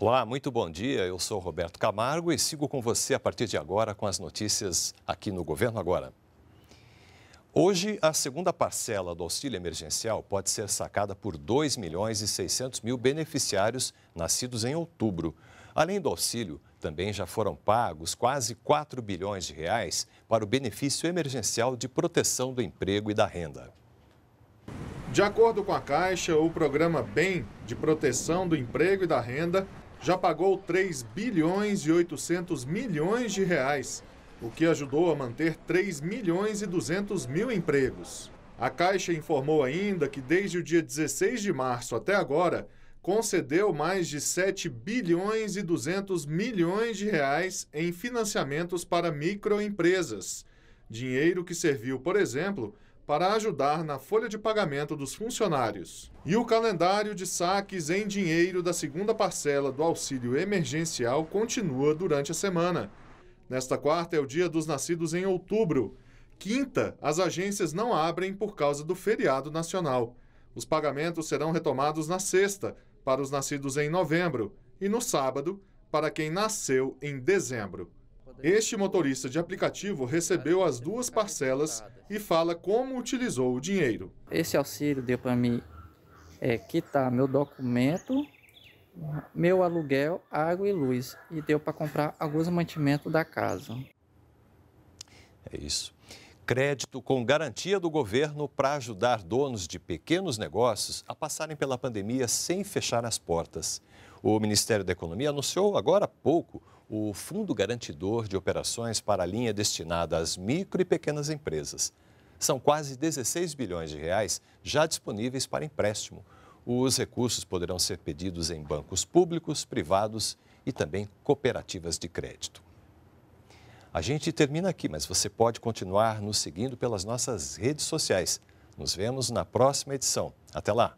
Olá, muito bom dia. Eu sou Roberto Camargo e sigo com você a partir de agora com as notícias aqui no Governo Agora. Hoje, a segunda parcela do auxílio emergencial pode ser sacada por 2 milhões e 600 mil beneficiários nascidos em outubro. Além do auxílio, também já foram pagos quase 4 bilhões de reais para o benefício emergencial de proteção do emprego e da renda. De acordo com a Caixa, o programa Bem de Proteção do Emprego e da Renda já pagou 3 bilhões e 800 milhões de reais, o que ajudou a manter 3 milhões e 200 mil empregos. A Caixa informou ainda que desde o dia 16 de março até agora, concedeu mais de 7 bilhões e 200 milhões de reais em financiamentos para microempresas, dinheiro que serviu, por exemplo, para ajudar na folha de pagamento dos funcionários. E o calendário de saques em dinheiro da segunda parcela do auxílio emergencial continua durante a semana. Nesta quarta é o dia dos nascidos em outubro. Quinta, as agências não abrem por causa do feriado nacional. Os pagamentos serão retomados na sexta, para os nascidos em novembro, e no sábado, para quem nasceu em dezembro. Este motorista de aplicativo recebeu as duas parcelas e fala como utilizou o dinheiro. Esse auxílio deu para mim é, quitar meu documento, meu aluguel, água e luz. E deu para comprar alguns mantimentos da casa. É isso. Crédito com garantia do governo para ajudar donos de pequenos negócios a passarem pela pandemia sem fechar as portas. O Ministério da Economia anunciou agora há pouco o Fundo Garantidor de Operações para a linha destinada às micro e pequenas empresas. São quase 16 bilhões de reais já disponíveis para empréstimo. Os recursos poderão ser pedidos em bancos públicos, privados e também cooperativas de crédito. A gente termina aqui, mas você pode continuar nos seguindo pelas nossas redes sociais. Nos vemos na próxima edição. Até lá!